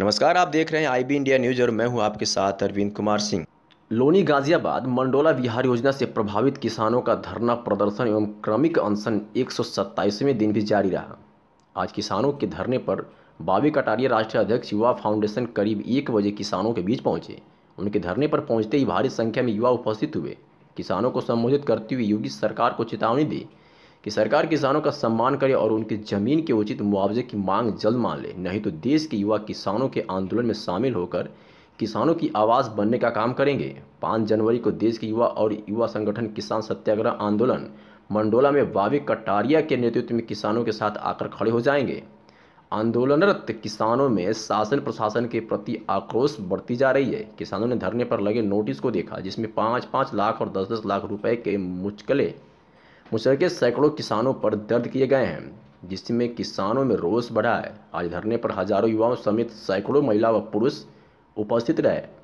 नमस्कार आप देख रहे हैं आईबी इंडिया न्यूज और मैं हूं आपके साथ अरविंद कुमार सिंह लोनी गाजियाबाद मंडोला विहार योजना से प्रभावित किसानों का धरना प्रदर्शन एवं क्रमिक अनशन एक दिन भी जारी रहा आज किसानों के धरने पर बाबी कटारिया राष्ट्रीय अध्यक्ष युवा फाउंडेशन करीब एक बजे किसानों के बीच पहुंचे उनके धरने पर पहुंचते ही भारी संख्या में युवा उपस्थित हुए किसानों को संबोधित करते हुए योगी सरकार को चेतावनी दी कि सरकार किसानों का सम्मान करे और उनकी ज़मीन के उचित मुआवजे की मांग जल्द मान ले नहीं तो देश के युवा किसानों के आंदोलन में शामिल होकर किसानों की आवाज़ बनने का काम करेंगे पाँच जनवरी को देश के युवा और युवा संगठन किसान सत्याग्रह आंदोलन मंडोला में वावी कटारिया के नेतृत्व में किसानों के साथ आकर खड़े हो जाएंगे आंदोलनरत किसानों में शासन प्रशासन के प्रति आक्रोश बढ़ती जा रही है किसानों ने धरने पर लगे नोटिस को देखा जिसमें पाँच पाँच लाख और दस दस लाख रुपए के मुचकले मुशर के सैकड़ों किसानों पर दर्द किए गए हैं जिसमें किसानों में रोष बढ़ा है आज धरने पर हजारों युवाओं समेत सैकड़ों महिला व पुरुष उपस्थित रहे